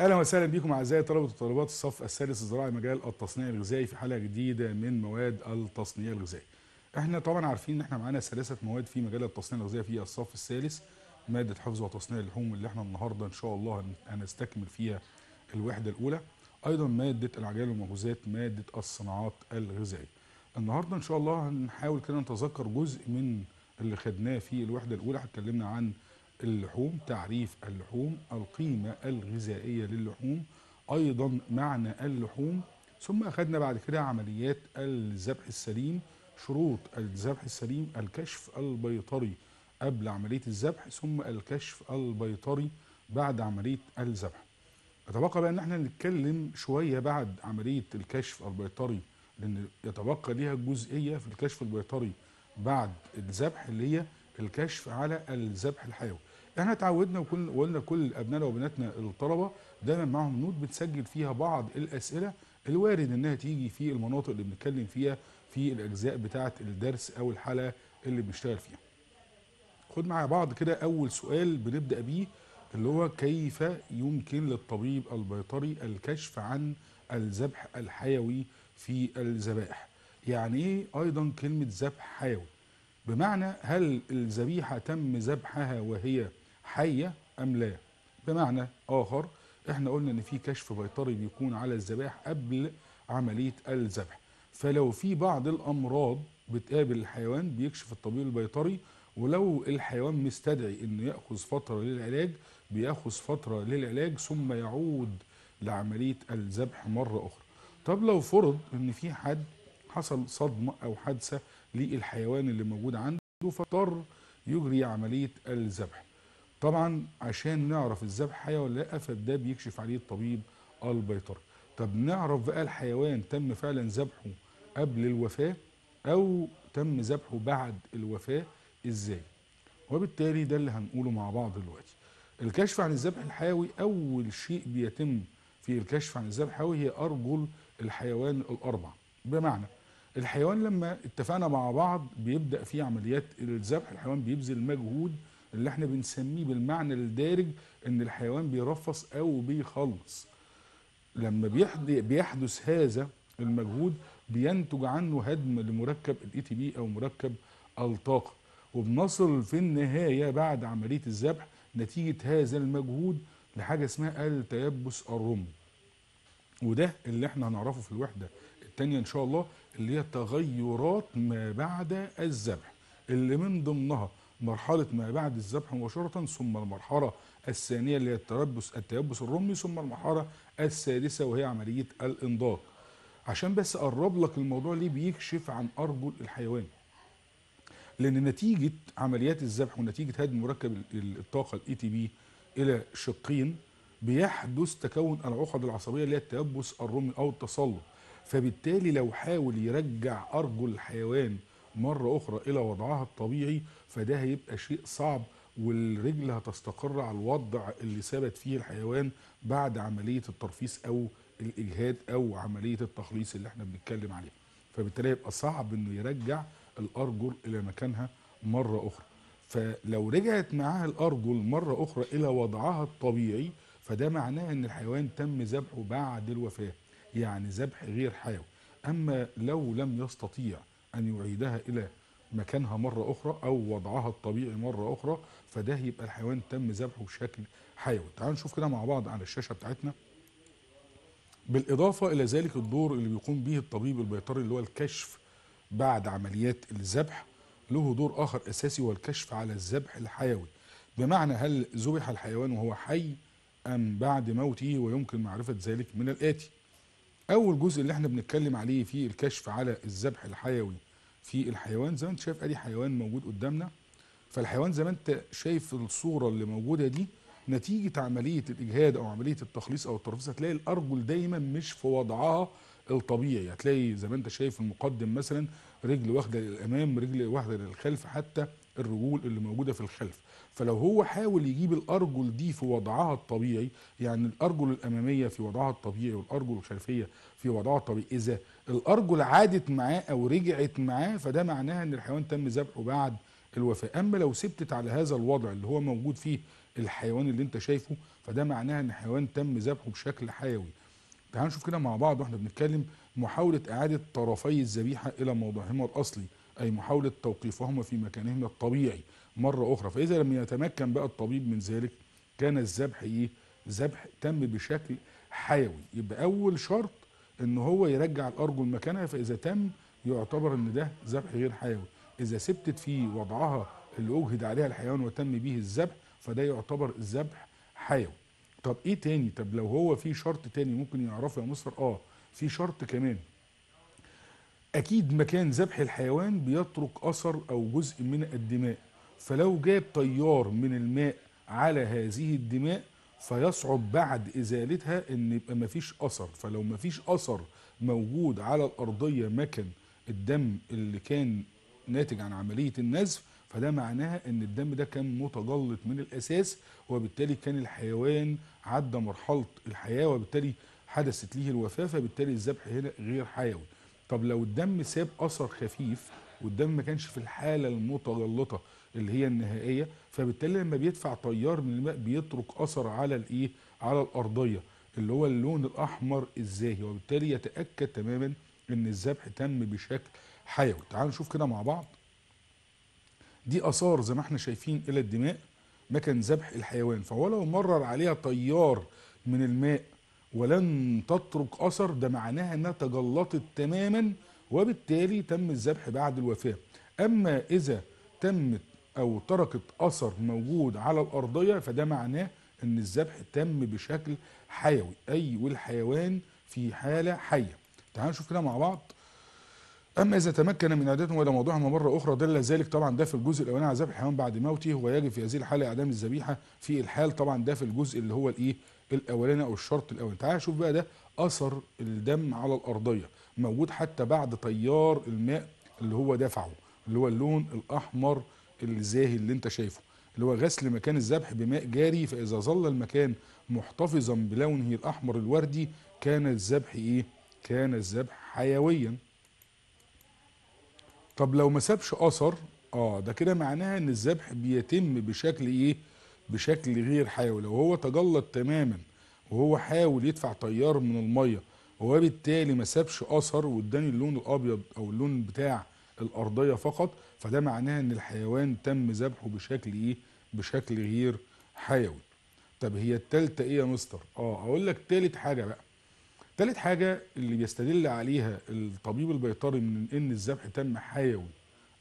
اهلا وسهلا بكم اعزائي طلبه وطالبات الصف الثالث الزراعي مجال التصنيع الغذائي في حلقه جديده من مواد التصنيع الغذائي. احنا طبعا عارفين ان احنا معانا ثلاثه مواد في مجال التصنيع الغذائي في الصف الثالث ماده حفظ وتصنيع اللحوم اللي احنا النهارده ان شاء الله هنستكمل فيها الوحده الاولى. ايضا ماده العجائن والمخبوزات ماده الصناعات الغذائيه. النهارده ان شاء الله هنحاول كده نتذكر جزء من اللي خدناه في الوحده الاولى اتكلمنا عن اللحوم تعريف اللحوم القيمة الغذائية للحوم أيضا معنى اللحوم ثم أخذنا بعد كده عمليات الذبح السليم شروط الذبح السليم الكشف البيطري قبل عملية الذبح ثم الكشف البيطري بعد عملية الذبح يتبقى بقى ان احنا نتكلم شوية بعد عملية الكشف البيطري لان يتبقى ليها جزئية في الكشف البيطري بعد الذبح اللي هي الكشف على الذبح الحيوي احنا وكل وقلنا كل ابنائنا وبناتنا الطلبه دايما معاهم نوت بتسجل فيها بعض الاسئله الوارد انها تيجي في المناطق اللي بنتكلم فيها في الاجزاء بتاعه الدرس او الحلقه اللي بنشتغل فيها. خد معايا بعض كده اول سؤال بنبدا بيه اللي هو كيف يمكن للطبيب البيطري الكشف عن الذبح الحيوي في الذبائح؟ يعني ايه ايضا كلمه ذبح حيوي؟ بمعنى هل الذبيحه تم ذبحها وهي حيه ام لا بمعنى اخر احنا قلنا ان في كشف بيطري بيكون على الذبائح قبل عمليه الذبح فلو في بعض الامراض بتقابل الحيوان بيكشف الطبيب البيطري ولو الحيوان مستدعي انه ياخذ فتره للعلاج بياخذ فتره للعلاج ثم يعود لعمليه الذبح مره اخرى طب لو فرض ان في حد حصل صدمه او حادثه للحيوان اللي موجود عنده فاضطر يجري عمليه الذبح طبعا عشان نعرف الذبح حي ولا لا فده بيكشف عليه الطبيب البيطري طب نعرف بقى الحيوان تم فعلا ذبحه قبل الوفاه او تم ذبحه بعد الوفاه ازاي وبالتالي ده اللي هنقوله مع بعض دلوقتي الكشف عن الذبح الحيوي اول شيء بيتم في الكشف عن الذبح الحيوي هي ارجل الحيوان الاربع بمعنى الحيوان لما اتفقنا مع بعض بيبدا فيه عمليات الذبح الحيوان بيبذل مجهود اللي احنا بنسميه بالمعنى الدارج ان الحيوان بيرفص او بيخلص لما بيحدث هذا المجهود بينتج عنه هدم لمركب الاي تي e بي او مركب الطاقه وبنصل في النهايه بعد عمليه الذبح نتيجه هذا المجهود لحاجه اسمها التيبس الرمل وده اللي احنا هنعرفه في الوحده الثانيه ان شاء الله اللي هي تغيرات ما بعد الذبح اللي من ضمنها مرحلة ما بعد الذبح مباشرة ثم المرحلة الثانية اللي هي التيبس التيبس الرمي ثم المرحلة السادسة وهي عملية الإنضاج. عشان بس أقرب لك الموضوع ليه بيكشف عن أرجل الحيوان لأن نتيجة عمليات الذبح ونتيجة هدم مركب الطاقة الاي تي بي إلى شقين بيحدث تكون العقد العصبية اللي هي التيبس الرمي أو التصلب فبالتالي لو حاول يرجع أرجل الحيوان مرة أخرى إلى وضعها الطبيعي فده هيبقى شيء صعب والرجل هتستقر على الوضع اللي ثبت فيه الحيوان بعد عملية الترفيس أو الإجهاد أو عملية التخليص اللي احنا بنتكلم عليها فبالتالي يبقى صعب إنه يرجع الأرجل إلى مكانها مرة أخرى فلو رجعت معاها الأرجل مرة أخرى إلى وضعها الطبيعي فده معناه إن الحيوان تم ذبحه بعد الوفاة يعني ذبح غير حيوي أما لو لم يستطيع أن يعيدها إلى مكانها مرة أخرى أو وضعها الطبيعي مرة أخرى فده يبقى الحيوان تم ذبحه بشكل حيوي تعالوا نشوف كده مع بعض على الشاشة بتاعتنا بالإضافة إلى ذلك الدور اللي بيقوم به الطبيب البيطري اللي هو الكشف بعد عمليات الذبح له دور آخر أساسي هو الكشف على الذبح الحيوي بمعنى هل ذبح الحيوان وهو حي أم بعد موته ويمكن معرفة ذلك من الآتي اول جزء اللي احنا بنتكلم عليه في الكشف على الذبح الحيوي في الحيوان زي ما انت شايف ادي حيوان موجود قدامنا فالحيوان زي ما انت شايف الصوره اللي موجوده دي نتيجه عمليه الاجهاد او عمليه التخليص او الترفيس هتلاقي الارجل دايما مش في وضعها الطبيعي هتلاقي زي ما انت شايف المقدم مثلا رجل واخده للامام رجل واخده للخلف حتى الرجول اللي موجوده في الخلف فلو هو حاول يجيب الارجل دي في وضعها الطبيعي يعني الارجل الاماميه في وضعها الطبيعي والارجل الخلفيه في وضعها الطبيعي اذا الارجل عادت معاه او رجعت معاه فده معناها ان الحيوان تم ذبحه بعد الوفاه اما لو ثبتت على هذا الوضع اللي هو موجود فيه الحيوان اللي انت شايفه فده معناها ان الحيوان تم ذبحه بشكل حيوي تعالوا نشوف كده مع بعض واحنا بنتكلم محاوله اعاده طرفي الذبيحه الى موضعهما الاصلي أي محاولة توقيفهما في مكانهما الطبيعي مرة أخرى فإذا لم يتمكن بقى الطبيب من ذلك كان الذبح إيه؟ ذبح تم بشكل حيوي يبقى أول شرط إن هو يرجع الأرجل مكانها فإذا تم يعتبر إن ده ذبح غير حيوي إذا سبتت في وضعها اللي أجهد عليها الحيوان وتم به الذبح فده يعتبر ذبح حيوي طب إيه تاني طب لو هو في شرط تاني ممكن يعرفه يا مصر آه في شرط كمان اكيد مكان ذبح الحيوان بيترك اثر او جزء من الدماء فلو جاب تيار من الماء على هذه الدماء فيصعب بعد ازالتها ان يبقى مفيش اثر فلو مفيش اثر موجود على الارضيه مكان الدم اللي كان ناتج عن عمليه النزف فده معناها ان الدم ده كان متجلط من الاساس وبالتالي كان الحيوان عدى مرحله الحياه وبالتالي حدثت ليه الوفاه فبالتالي الذبح هنا غير حيوي طب لو الدم ساب اثر خفيف والدم ما كانش في الحاله المتجلطه اللي هي النهائيه فبالتالي لما بيدفع تيار من الماء بيترك اثر على الايه على الارضيه اللي هو اللون الاحمر الزاهي وبالتالي يتاكد تماما ان الذبح تم بشكل حيوي تعالوا نشوف كده مع بعض دي اثار زي ما احنا شايفين الى الدماء مكان ذبح الحيوان فهو لو مرر عليها تيار من الماء ولن تترك أثر ده معناها أنها تجلطت تماما وبالتالي تم الذبح بعد الوفاة أما إذا تمت أو تركت أثر موجود على الأرضية فده معناه أن الذبح تم بشكل حيوي أي والحيوان في حالة حية تعالوا نشوف كده مع بعض أما إذا تمكن من إعدادهم وإلى موضوعهما مرة أخرى دل ذلك طبعا ده في الجزء الأولاني على ذبح الحيوان بعد موته ويجب في هذه الحالة إعدام الذبيحة في الحال طبعا ده في الجزء اللي هو الإيه الاولاني او الشرط الاولاني تعال شوف بقى ده اثر الدم على الارضيه موجود حتى بعد تيار الماء اللي هو دفعه اللي هو اللون الاحمر الزاهي اللي انت شايفه اللي هو غسل مكان الذبح بماء جاري فاذا ظل المكان محتفظا بلونه الاحمر الوردي كان الذبح ايه كان الذبح حيويا طب لو ما سابش اثر اه ده كده معناها ان الذبح بيتم بشكل ايه بشكل غير حيوي لو هو تجلط تماما وهو حاول يدفع تيار من الميه وبالتالي ما سابش اثر واداني اللون الابيض او اللون بتاع الارضيه فقط فده معناه ان الحيوان تم ذبحه بشكل ايه بشكل غير حيوي طب هي التالتة ايه يا مستر اه اقول لك تالت حاجه بقى تالت حاجه اللي بيستدل عليها الطبيب البيطري من ان الذبح تم حيوي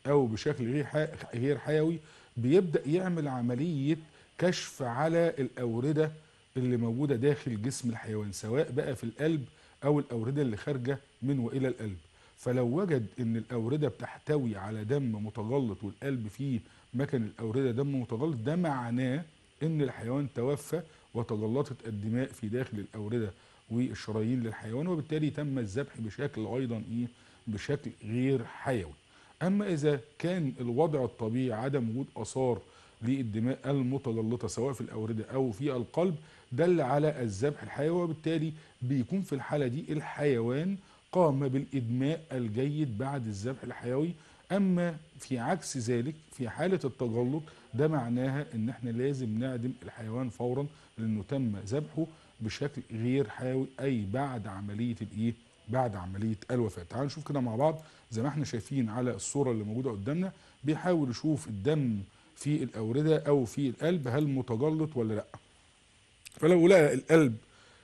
او بشكل غير غير حيوي بيبدا يعمل عمليه كشف على الاورده اللي موجوده داخل جسم الحيوان سواء بقى في القلب او الاورده اللي خارجه من والى القلب فلو وجد ان الاورده بتحتوي على دم متجلط والقلب فيه مكن الاورده دم متجلط ده معناه ان الحيوان توفى وتجلطت الدماء في داخل الاورده والشرايين للحيوان وبالتالي تم الذبح بشكل ايضا ايه بشكل غير حيوي اما اذا كان الوضع الطبيعي عدم وجود اثار للدماء المتجلطه سواء في الاورده او في القلب دل على الذبح الحيوي وبالتالي بيكون في الحاله دي الحيوان قام بالادماء الجيد بعد الذبح الحيوي اما في عكس ذلك في حاله التجلط ده معناها ان احنا لازم نعدم الحيوان فورا لانه تم ذبحه بشكل غير حيوي اي بعد عمليه الايه بعد عمليه الوفاه تعالوا نشوف كده مع بعض زي ما احنا شايفين على الصوره اللي موجوده قدامنا بيحاول يشوف الدم في الأوردة أو في القلب هل متجلط ولا لأ فلو لقى القلب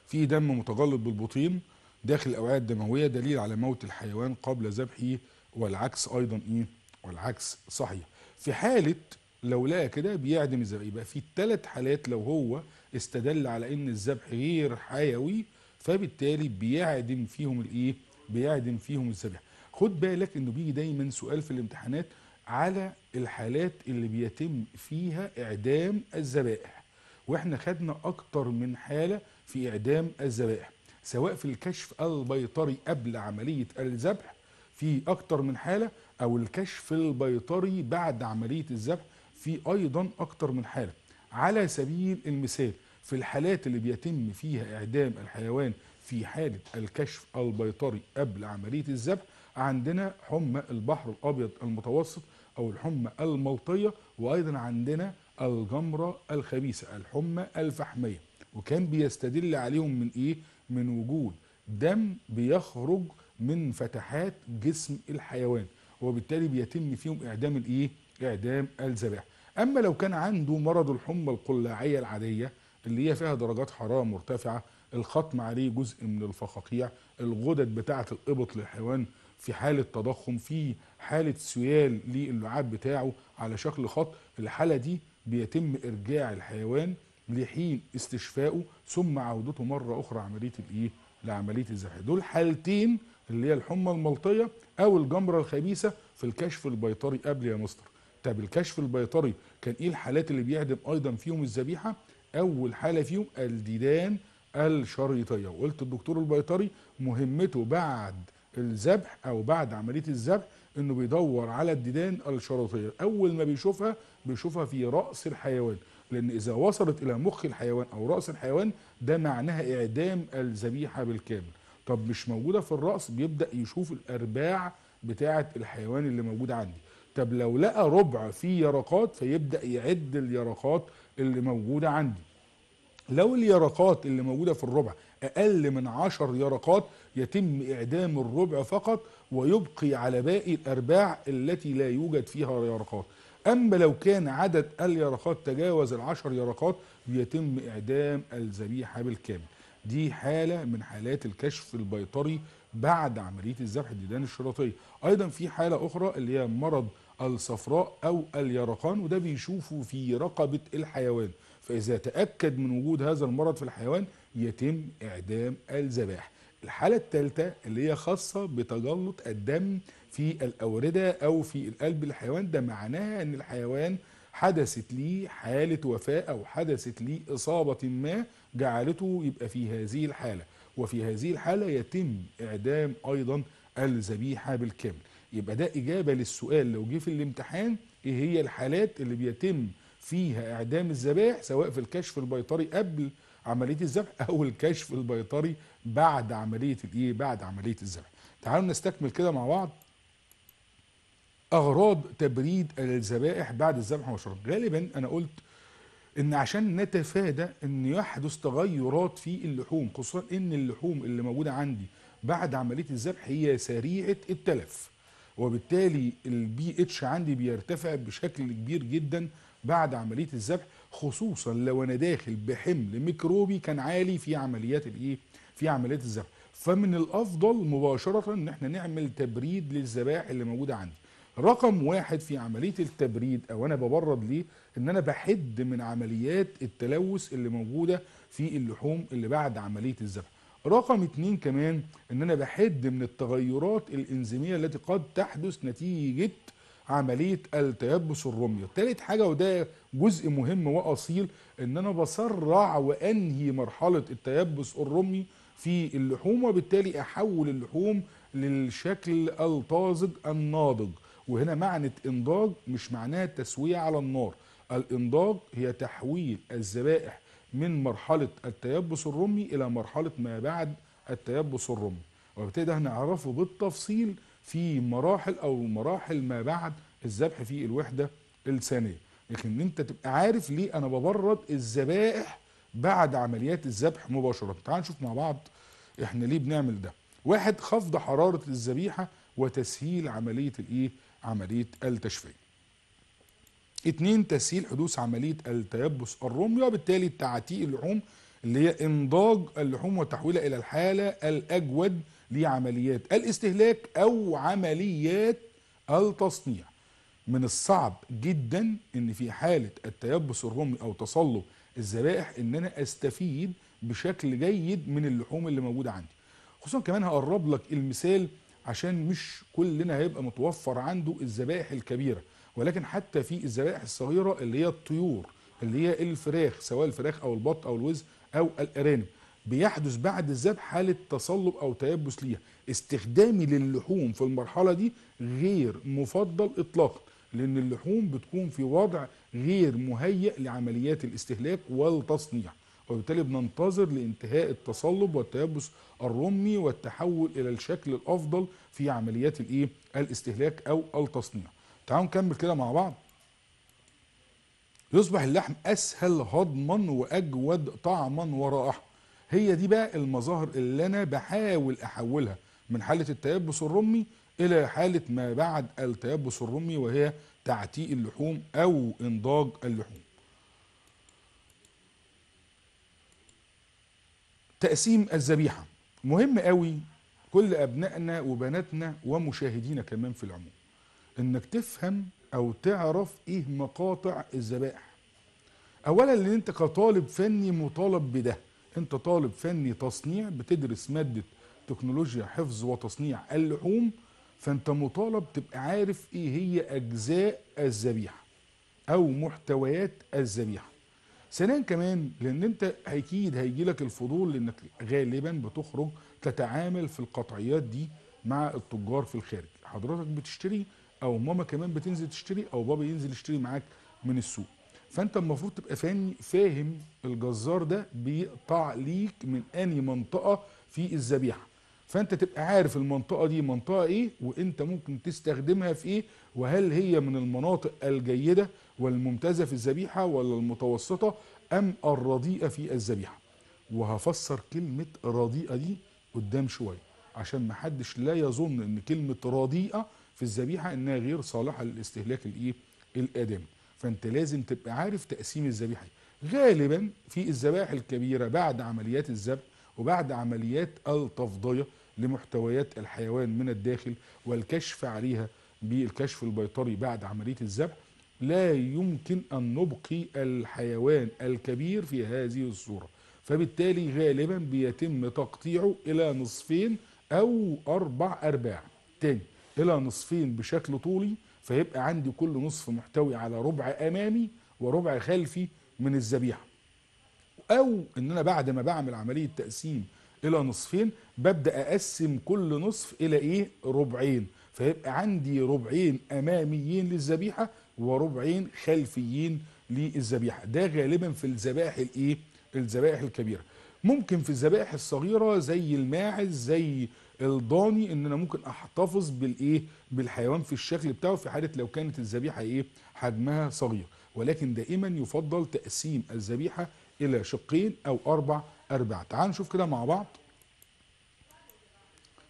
فيه دم متجلط بالبطين داخل الأوعية الدموية دليل على موت الحيوان قبل ذبحه والعكس أيضا إيه والعكس صحيح في حالة لو لقى كده بيعدم الذبح يبقى في ثلاث حالات لو هو استدل على ان الذبح غير حيوي فبالتالي بيعدم فيهم الايه بيعدم فيهم الذبح خد بالك انه بيجي دايما سؤال في الامتحانات على الحالات اللي بيتم فيها اعدام الذبائح واحنا خدنا اكتر من حاله في اعدام الذبائح سواء في الكشف البيطري قبل عمليه الذبح في اكتر من حاله او الكشف البيطري بعد عمليه الذبح في ايضا اكتر من حاله على سبيل المثال في الحالات اللي بيتم فيها اعدام الحيوان في حاله الكشف البيطري قبل عمليه الذبح عندنا حمى البحر الابيض المتوسط أو الحمى الملطية وأيضا عندنا الجمرة الخبيثة الحمى الفحمية وكان بيستدل عليهم من إيه؟ من وجود دم بيخرج من فتحات جسم الحيوان وبالتالي بيتم فيهم إعدام الإيه؟ إعدام الذبائح أما لو كان عنده مرض الحمى القلاعية العادية اللي هي فيها درجات حرارة مرتفعة الخطم عليه جزء من الفقاقيع الغدد بتاعة الإبط للحيوان في حاله تضخم في حاله سيال للعاب بتاعه على شكل خط الحاله دي بيتم ارجاع الحيوان لحين استشفائه ثم عودته مره اخرى عمليه الايه لعمليه الذبح دول حالتين اللي هي الحمى الملطيه او الجمره الخبيثه في الكشف البيطري قبل يا مستر طب الكشف البيطري كان ايه الحالات اللي بيعدم ايضا فيهم الذبيحه اول حاله فيهم الديدان الشريطيه وقلت الدكتور البيطري مهمته بعد الذبح او بعد عمليه الذبح انه بيدور على الديدان الشرطيه اول ما بيشوفها بيشوفها في راس الحيوان لان اذا وصلت الى مخ الحيوان او راس الحيوان ده معناها اعدام الذبيحه بالكامل طب مش موجوده في الراس بيبدا يشوف الارباع بتاعه الحيوان اللي موجود عندي طب لو لقى ربع فيه يرقات فيبدا يعد اليرقات اللي موجوده عندي لو اليرقات اللي موجودة في الربع أقل من عشر يرقات يتم إعدام الربع فقط ويبقي على باقي الأرباع التي لا يوجد فيها يرقات أما لو كان عدد اليرقات تجاوز العشر يرقات يتم إعدام الذبيحة بالكامل دي حالة من حالات الكشف البيطري بعد عملية الذبح الديدان الشرطية أيضا في حالة أخرى اللي هي مرض الصفراء أو اليرقان وده بيشوفه في رقبة الحيوان فإذا تأكد من وجود هذا المرض في الحيوان يتم إعدام الذبائح الحالة الثالثة اللي هي خاصة بتجلط الدم في الأوردة أو في القلب الحيوان ده معناها أن الحيوان حدثت ليه حالة وفاة أو حدثت ليه إصابة ما جعلته يبقى في هذه الحالة وفي هذه الحالة يتم إعدام أيضا الذبيحة بالكامل يبقى ده إجابة للسؤال لو جه في الامتحان إيه هي الحالات اللي بيتم فيها إعدام الذبائح سواء في الكشف البيطري قبل عملية الذبح أو الكشف البيطري بعد عملية الإيه بعد عملية الذبح تعالوا نستكمل كده مع بعض أغراض تبريد الذبائح بعد الذبح مباشرة غالبا أنا قلت ان عشان نتفادى ان يحدث تغيرات في اللحوم خصوصا ان اللحوم اللي موجوده عندي بعد عمليه الذبح هي سريعه التلف وبالتالي البي اتش عندي بيرتفع بشكل كبير جدا بعد عمليه الذبح خصوصا لو انا داخل بحمل ميكروبي كان عالي في عمليات الايه في عمليات الذبح فمن الافضل مباشره ان احنا نعمل تبريد للذبائح اللي موجوده عندي رقم واحد في عملية التبريد أو أنا ببرد ليه إن أنا بحد من عمليات التلوث اللي موجودة في اللحوم اللي بعد عملية الذبح رقم اتنين كمان ان انا بحد من التغيرات الانزيميه التي قد تحدث نتيجه عمليه التيبس الرميه تالت حاجه وده جزء مهم واصيل ان انا بسرع وانهي مرحله التيبس الرمي في اللحوم وبالتالي احول اللحوم للشكل الطازج الناضج وهنا معنى انضاج مش معناها تسويه على النار الانضاج هي تحويل الذبائح من مرحلة التيبس الرمي إلى مرحلة ما بعد التيبس الرمي وبالتالي ده هنعرفه بالتفصيل في مراحل أو مراحل ما بعد الذبح في الوحدة الثانية لكن أنت تبقى عارف ليه أنا ببرد الذبائح بعد عمليات الذبح مباشرة تعال نشوف مع بعض احنا ليه بنعمل ده واحد خفض حرارة الذبيحة وتسهيل عملية الايه عملية التشفية اتنين تسهيل حدوث عملية التيبس الرمي وبالتالي تعتيق اللحوم اللي هي انضاج اللحوم وتحويلها إلى الحالة الأجود لعمليات الاستهلاك أو عمليات التصنيع من الصعب جدا ان في حالة التيبس الرمي او تصلب الذبائح ان انا استفيد بشكل جيد من اللحوم اللي موجودة عندي خصوصا كمان هقرب لك المثال عشان مش كلنا هيبقى متوفر عنده الذبائح الكبيرة ولكن حتى في الذبائح الصغيره اللي هي الطيور اللي هي الفراخ سواء الفراخ او البط او الوز او الارانب بيحدث بعد الذبح حاله تصلب او تيبس ليها استخدامي للحوم في المرحله دي غير مفضل اطلاقا لان اللحوم بتكون في وضع غير مهيئ لعمليات الاستهلاك والتصنيع وبالتالي بننتظر لانتهاء التصلب والتيبس الرمي والتحول الى الشكل الافضل في عمليات الايه الاستهلاك او التصنيع تعالوا نكمل كده مع بعض يصبح اللحم اسهل هضما واجود طعما ورائحه هي دي بقى المظاهر اللي انا بحاول احولها من حاله التيبس الرمي الى حاله ما بعد التيبس الرمي وهي تعتيق اللحوم او انضاج اللحوم تقسيم الذبيحه مهم قوي كل ابنائنا وبناتنا ومشاهدينا كمان في العموم انك تفهم او تعرف ايه مقاطع الذبائح اولا ان انت كطالب فني مطالب بده انت طالب فني تصنيع بتدرس ماده تكنولوجيا حفظ وتصنيع اللحوم فانت مطالب تبقى عارف ايه هي اجزاء الذبيحه او محتويات الذبيحه ثانيا كمان لان انت اكيد هيجي لك الفضول لانك غالبا بتخرج تتعامل في القطعيات دي مع التجار في الخارج حضرتك بتشتري او ماما كمان بتنزل تشتري او بابا ينزل يشتري معاك من السوق فانت المفروض تبقى فاني فاهم الجزار ده بيقطع ليك من اني منطقه في الذبيحه فانت تبقى عارف المنطقه دي منطقه ايه وانت ممكن تستخدمها في ايه وهل هي من المناطق الجيده والممتازه في الذبيحه ولا المتوسطه ام الرديئه في الذبيحه وهفسر كلمه رديئه دي قدام شويه عشان محدش لا يظن ان كلمه رديئه في الذبيحه انها غير صالحه للاستهلاك الايه الادمي فانت لازم تبقى عارف تقسيم الذبيحه غالبا في الذبائح الكبيره بعد عمليات الذبح وبعد عمليات التفضيه لمحتويات الحيوان من الداخل والكشف عليها بالكشف البيطري بعد عمليه الذبح لا يمكن ان نبقي الحيوان الكبير في هذه الصوره فبالتالي غالبا بيتم تقطيعه الى نصفين او اربع ارباع تاني الى نصفين بشكل طولي فيبقى عندي كل نصف محتوي على ربع امامي وربع خلفي من الذبيحه او ان انا بعد ما بعمل عمليه تقسيم الى نصفين ببدا اقسم كل نصف الى ايه ربعين فيبقى عندي ربعين اماميين للذبيحه وربعين خلفيين للذبيحه ده غالبا في الذبائح الايه الذبائح الكبيره ممكن في الذبائح الصغيره زي الماعز زي الضاني ان انا ممكن احتفظ بالايه بالحيوان في الشكل بتاعه في حاله لو كانت الذبيحه ايه حجمها صغير ولكن دائما يفضل تقسيم الذبيحه الى شقين او اربع ارباع تعالوا نشوف كده مع بعض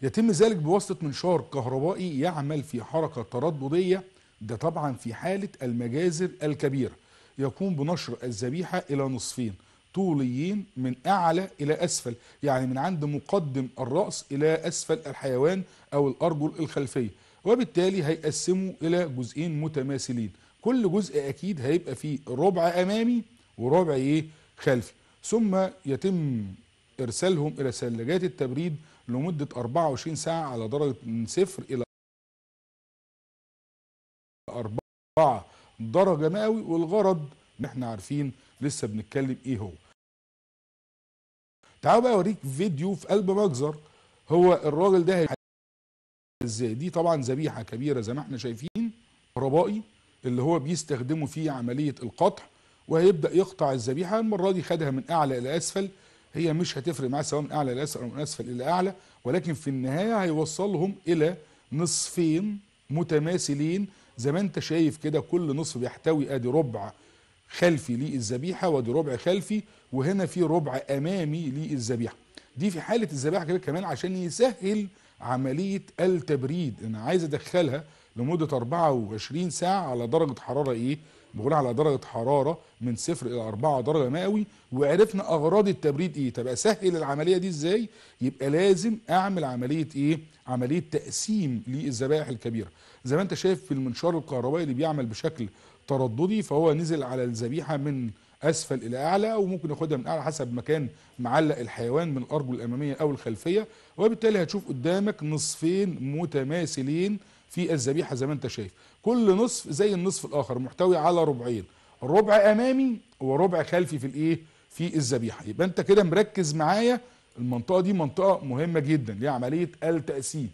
يتم ذلك بواسطه منشار كهربائي يعمل في حركه تردديه ده طبعا في حاله المجازر الكبيره يقوم بنشر الذبيحه الى نصفين طوليين من أعلى إلى أسفل يعني من عند مقدم الرأس إلى أسفل الحيوان أو الأرجل الخلفية وبالتالي هيقسموا إلى جزئين متماثلين كل جزء أكيد هيبقى فيه ربع أمامي وربع إيه خلفي ثم يتم إرسالهم إلى ثلاجات التبريد لمدة 24 ساعة على درجة من صفر إلى 4 درجة مئوي والغرض ان احنا عارفين لسه بنتكلم ايه هو تعالوا بقى اوريك فيديو في قلب مجزر هو الراجل ده ازاي دي طبعا ذبيحه كبيره زي ما احنا شايفين كهربائي اللي هو بيستخدمه في عمليه القطع وهيبدا يقطع الذبيحه المره دي خدها من اعلى الى اسفل هي مش هتفرق معاه سواء من اعلى الى اسفل او من اسفل الى اعلى ولكن في النهايه هيوصلهم الى نصفين متماثلين زي ما انت شايف كده كل نصف بيحتوي ادي ربع خلفي للذبيحة وادي ربع خلفي وهنا في ربع امامي للذبيحة دي في حالة الذبيحة كده كمان عشان يسهل عملية التبريد انا عايز ادخلها لمدة 24 ساعة على درجة حرارة ايه بقول على درجة حرارة من صفر إلى أربعة درجة مئوي وعرفنا أغراض التبريد إيه طب أسهل العملية دي إزاي يبقى لازم أعمل عملية إيه عملية تقسيم للذبائح الكبيرة زي ما أنت شايف في المنشار الكهربائي اللي بيعمل بشكل ترددي فهو نزل على الذبيحه من اسفل الى اعلى وممكن ياخدها من اعلى حسب مكان معلق الحيوان من الارجل الاماميه او الخلفيه وبالتالي هتشوف قدامك نصفين متماثلين في الذبيحه زي ما انت شايف كل نصف زي النصف الاخر محتوي على ربعين ربع امامي وربع خلفي في الايه في الذبيحه يبقى انت كده مركز معايا المنطقه دي منطقه مهمه جدا لعملية عمليه التاسيس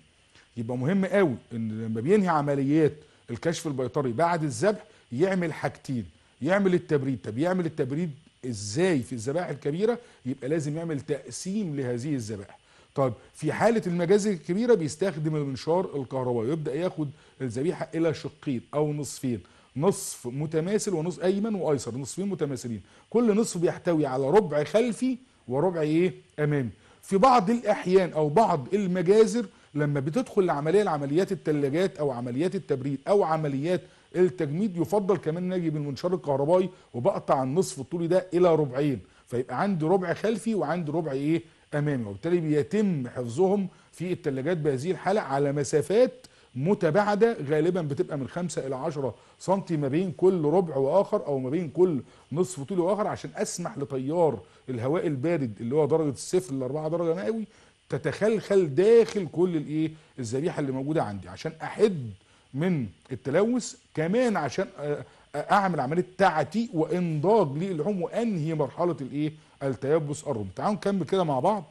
يبقى مهم قوي ان لما بينهي عمليات الكشف البيطري بعد الذبح يعمل حاجتين يعمل التبريد طب يعمل التبريد ازاي في الذبائح الكبيره يبقى لازم يعمل تقسيم لهذه الذبائح طيب في حاله المجازر الكبيره بيستخدم المنشار الكهربائي يبدا ياخد الذبيحه الى شقين او نصفين نصف متماثل ونصف ايمن وايسر نصفين متماثلين كل نصف بيحتوي على ربع خلفي وربع ايه امامي في بعض الاحيان او بعض المجازر لما بتدخل العمليه لعمليات الثلاجات او عمليات التبريد او عمليات التجميد يفضل كمان ناجي بالمنشار الكهربائي وبقطع النصف الطولي ده الى ربعين فيبقى عندي ربع خلفي وعندي ربع ايه امامي وبالتالي بيتم حفظهم في الثلاجات بهذه الحاله على مسافات متباعده غالبا بتبقى من 5 الى 10 سم ما بين كل ربع واخر او ما بين كل نصف طول واخر عشان اسمح لتيار الهواء البارد اللي هو درجه الصفر ل 4 درجه مئوي تتخلخل داخل كل الايه الذبيحه اللي موجوده عندي عشان احد من التلوث كمان عشان آه، آه، اعمل عمليه تعتيق وانضاج للعوم وانهي مرحله الايه التيبس الرمل تعالوا نكمل كده مع بعض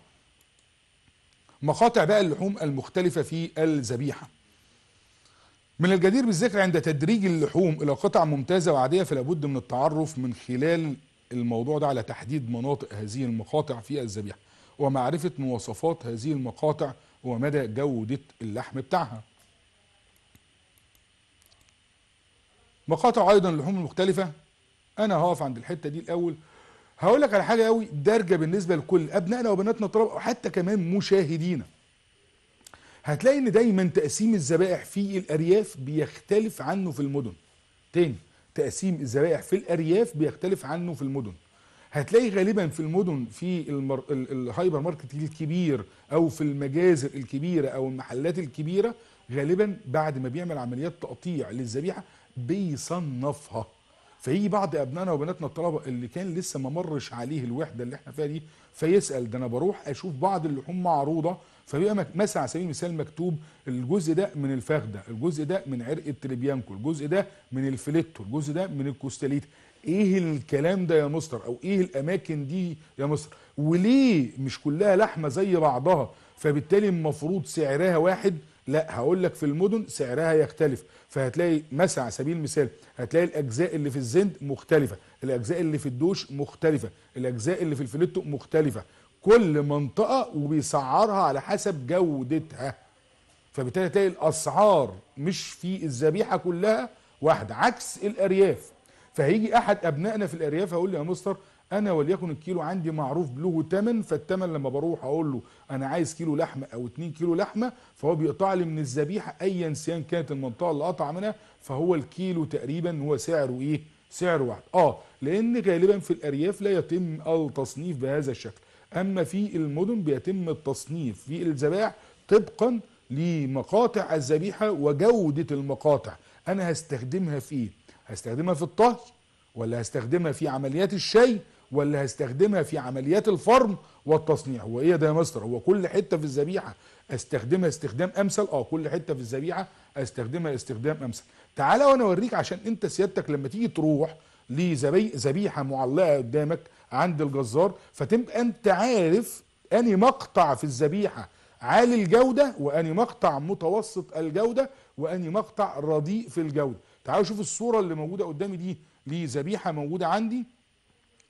مقاطع بقى اللحوم المختلفه في الذبيحه من الجدير بالذكر عند تدريج اللحوم الى قطع ممتازه وعاديه فلا بد من التعرف من خلال الموضوع ده على تحديد مناطق هذه المقاطع في الذبيحه ومعرفه مواصفات هذه المقاطع ومدى جوده اللحم بتاعها مقاطع ايضا اللحوم المختلفه انا هقف عند الحته دي الاول هقول لك على حاجه قوي دارجه بالنسبه لكل ابنائنا وبناتنا الطلبه وحتى كمان مشاهدينا هتلاقي ان دايما تقسيم الذبائح في الارياف بيختلف عنه في المدن تاني تقسيم الذبائح في الارياف بيختلف عنه في المدن هتلاقي غالبا في المدن في المر... الهايبر ماركت الكبير او في المجازر الكبيره او المحلات الكبيره غالبا بعد ما بيعمل عمليات تقطيع للذبيحه بيصنفها فيجي بعض ابنائنا وبناتنا الطلبه اللي كان لسه ما مرش عليه الوحده اللي احنا فيها دي فيسال ده انا بروح اشوف بعض اللحوم معروضه فبيبقى مثلا على سبيل المثال مكتوب الجزء ده من الفخده، الجزء ده من عرق التريبيانكو، الجزء ده من الفليتو، الجزء ده من الكوستاليتا. ايه الكلام ده يا مستر او ايه الاماكن دي يا مستر؟ وليه مش كلها لحمه زي بعضها؟ فبالتالي المفروض سعرها واحد لا هقول لك في المدن سعرها يختلف فهتلاقي مثلا على سبيل المثال هتلاقي الاجزاء اللي في الزند مختلفه الاجزاء اللي في الدوش مختلفه الاجزاء اللي في الفليتو مختلفه كل منطقه وبيسعرها على حسب جودتها فبالتالي هتلاقي الاسعار مش في الذبيحه كلها واحده عكس الارياف فهيجي احد ابنائنا في الارياف هيقول لي يا مستر انا وليكن الكيلو عندي معروف له تمن فالتمن لما بروح اقول له انا عايز كيلو لحمه او 2 كيلو لحمه فهو بيقطع لي من الذبيحه ايا سيان كانت المنطقه اللي قطع منها فهو الكيلو تقريبا هو سعره ايه؟ سعر واحد اه لان غالبا في الارياف لا يتم التصنيف بهذا الشكل اما في المدن بيتم التصنيف في الذبائح طبقا لمقاطع الذبيحه وجوده المقاطع انا هستخدمها في ايه؟ هستخدمها في الطهي ولا هستخدمها في عمليات الشي واللي هستخدمها في عمليات الفرم والتصنيع هو ايه ده يا مستر هو كل حته في الذبيحه استخدمها استخدام امثل اه كل حته في الذبيحه استخدمها استخدام امثل تعالى وانا اوريك عشان انت سيادتك لما تيجي تروح لذبيحه معلقه قدامك عند الجزار فتبقى انت عارف اني مقطع في الذبيحه عالي الجوده واني مقطع متوسط الجوده واني مقطع رديء في الجوده تعالوا شوف الصوره اللي موجوده قدامي دي لذبيحه موجوده عندي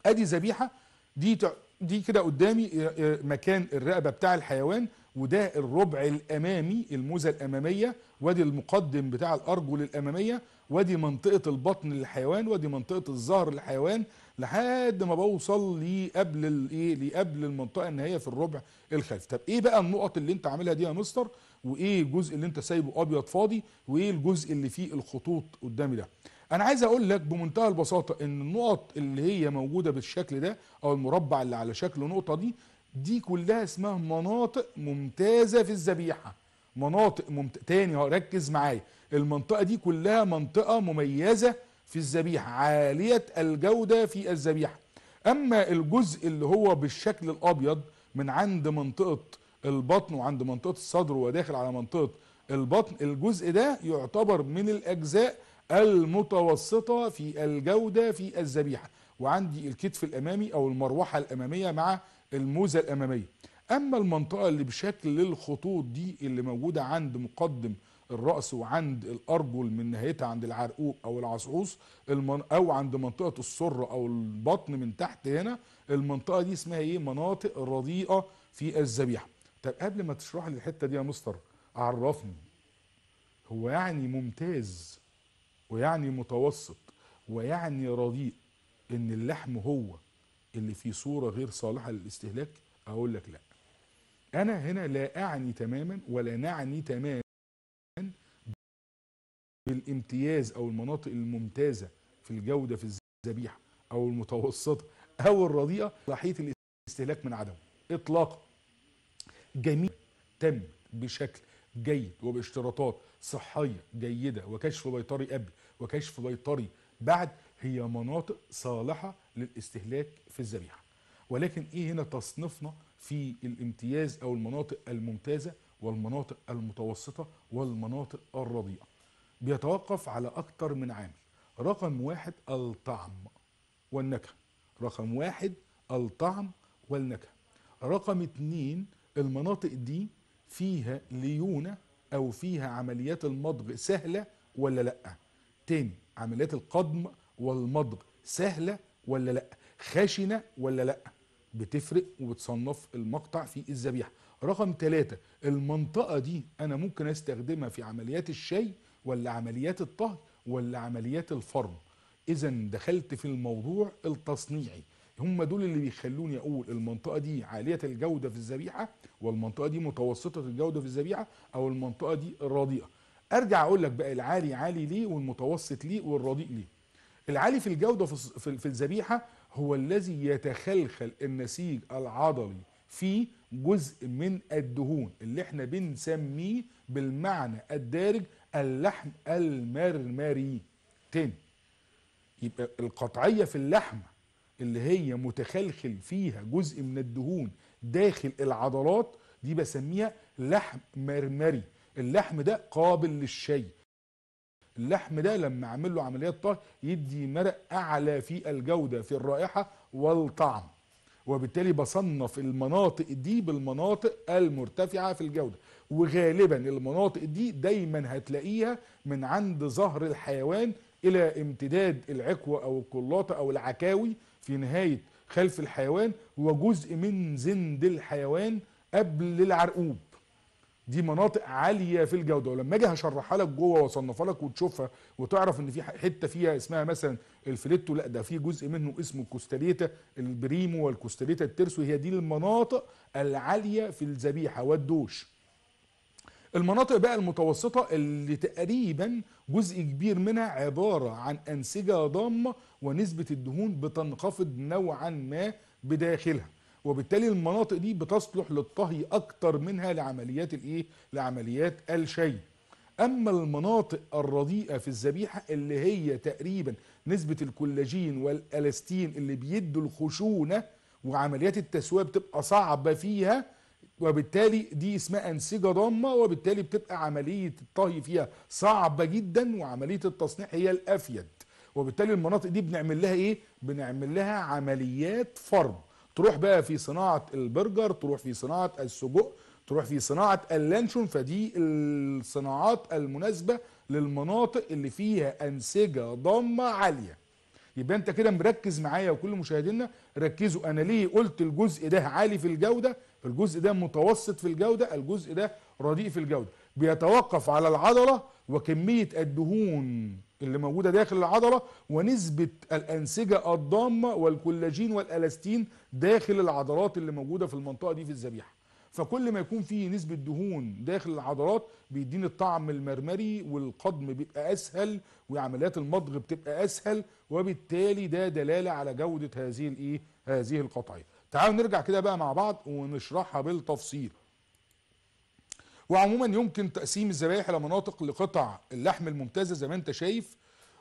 ادي ذبيحه دي دي كده قدامي آه، آه، مكان الرقبه بتاع الحيوان وده الربع الامامي الموزه الاماميه وادي المقدم بتاع الارجل الاماميه وادي منطقه البطن للحيوان وادي منطقه الظهر للحيوان لحد ما بوصل لقبل الايه لقبل المنطقه ان هي في الربع الخلفي طب ايه بقى النقط اللي انت عاملها دي يا مستر وايه الجزء اللي انت سايبه ابيض فاضي وايه الجزء اللي فيه الخطوط قدامي ده انا عايز اقول لك بمنتهى البساطه ان النقط اللي هي موجوده بالشكل ده او المربع اللي على شكل نقطه دي دي كلها اسمها مناطق ممتازه في الذبيحه مناطق ممت... تاني ركز معايا المنطقه دي كلها منطقه مميزه في الذبيحه عاليه الجوده في الذبيحه اما الجزء اللي هو بالشكل الابيض من عند منطقه البطن وعند منطقه الصدر وداخل على منطقه البطن الجزء ده يعتبر من الاجزاء المتوسطة في الجودة في الذبيحة وعندي الكتف الأمامي أو المروحة الأمامية مع الموزة الأمامية أما المنطقة اللي بشكل الخطوط دي اللي موجودة عند مقدم الرأس وعند الأرجل من نهايتها عند العرقوق أو العصعوص المن... أو عند منطقة السرة أو البطن من تحت هنا المنطقة دي اسمها إيه مناطق الرديئة في الذبيحة طب قبل ما تشرح لي الحتة دي يا مستر عرفني هو يعني ممتاز ويعني متوسط ويعني رديء ان اللحم هو اللي في صورة غير صالحة للاستهلاك اقول لك لا انا هنا لا اعني تماما ولا نعني تماما بالامتياز او المناطق الممتازة في الجودة في الذبيحة او المتوسطة او الرديئة صلاحية الاستهلاك من عدمه اطلاقا جميع تم بشكل جيد وباشتراطات صحية جيدة وكشف بيطري قبل وكشف بيطري بعد هي مناطق صالحة للاستهلاك في الذبيحة ولكن ايه هنا تصنيفنا في الامتياز او المناطق الممتازة والمناطق المتوسطة والمناطق الرضيئة بيتوقف على اكتر من عامل رقم واحد الطعم والنكهة رقم واحد الطعم والنكهة رقم اتنين المناطق دي فيها ليونة او فيها عمليات المضغ سهلة ولا لأ تاني عمليات القضم والمضغ سهلة ولا لا خشنة ولا لا بتفرق وبتصنف المقطع في الذبيحة رقم ثلاثة المنطقة دي أنا ممكن أستخدمها في عمليات الشاي ولا عمليات الطهي ولا عمليات الفرم إذا دخلت في الموضوع التصنيعي هم دول اللي بيخلوني أقول المنطقة دي عالية الجودة في الذبيحة والمنطقة دي متوسطة الجودة في الذبيحة أو المنطقة دي رديئة ارجع اقول لك بقى العالي عالي ليه والمتوسط ليه والرديء ليه العالي في الجوده في الذبيحه هو الذي يتخلخل النسيج العضلي في جزء من الدهون اللي احنا بنسميه بالمعنى الدارج اللحم المرمري تاني يبقى القطعيه في اللحم اللي هي متخلخل فيها جزء من الدهون داخل العضلات دي بسميها لحم مرمري اللحم ده قابل للشاي اللحم ده لما اعمل له عمليات طهي يدي مرق اعلى في الجوده في الرائحه والطعم وبالتالي بصنف المناطق دي بالمناطق المرتفعه في الجوده وغالبا المناطق دي دايما هتلاقيها من عند ظهر الحيوان الى امتداد العكوه او القلاطه او العكاوي في نهايه خلف الحيوان وجزء من زند الحيوان قبل العرقوب دي مناطق عاليه في الجوده ولما اجي هشرحها لك جوه واصنفها لك وتشوفها وتعرف ان في حته فيها اسمها مثلا الفليتو لا ده في جزء منه اسمه كوستاليتا البريمو والكوستاليتا الترسو هي دي المناطق العاليه في الذبيحه والدوش المناطق بقى المتوسطة اللي تقريبا جزء كبير منها عبارة عن أنسجة ضامة ونسبة الدهون بتنخفض نوعا ما بداخلها وبالتالي المناطق دي بتصلح للطهي اكتر منها لعمليات الايه لعمليات الشي اما المناطق الرديئه في الذبيحه اللي هي تقريبا نسبه الكولاجين والالستين اللي بيدوا الخشونه وعمليات التسويه بتبقى صعبه فيها وبالتالي دي اسمها انسجه ضامه وبالتالي بتبقى عمليه الطهي فيها صعبه جدا وعمليه التصنيع هي الافيد وبالتالي المناطق دي بنعمل لها ايه بنعمل لها عمليات فرد تروح بقى في صناعه البرجر تروح في صناعه السجق تروح في صناعه اللانشون فدي الصناعات المناسبه للمناطق اللي فيها انسجه ضامه عاليه يبقى انت كده مركز معايا وكل مشاهدينا ركزوا انا ليه قلت الجزء ده عالي في الجوده الجزء ده متوسط في الجوده الجزء ده رديء في الجوده بيتوقف على العضله وكميه الدهون اللي موجودة داخل العضلة ونسبة الأنسجة الضامة والكولاجين والألاستين داخل العضلات اللي موجودة في المنطقة دي في الذبيحة فكل ما يكون فيه نسبة دهون داخل العضلات بيديني الطعم المرمري والقضم بيبقى أسهل وعمليات المضغ بتبقى أسهل وبالتالي ده دلالة على جودة هذه الإيه هذه القطعية تعالوا نرجع كده بقى مع بعض ونشرحها بالتفصيل وعموما يمكن تقسيم الذبايح الى مناطق لقطع اللحم الممتازه زي ما انت شايف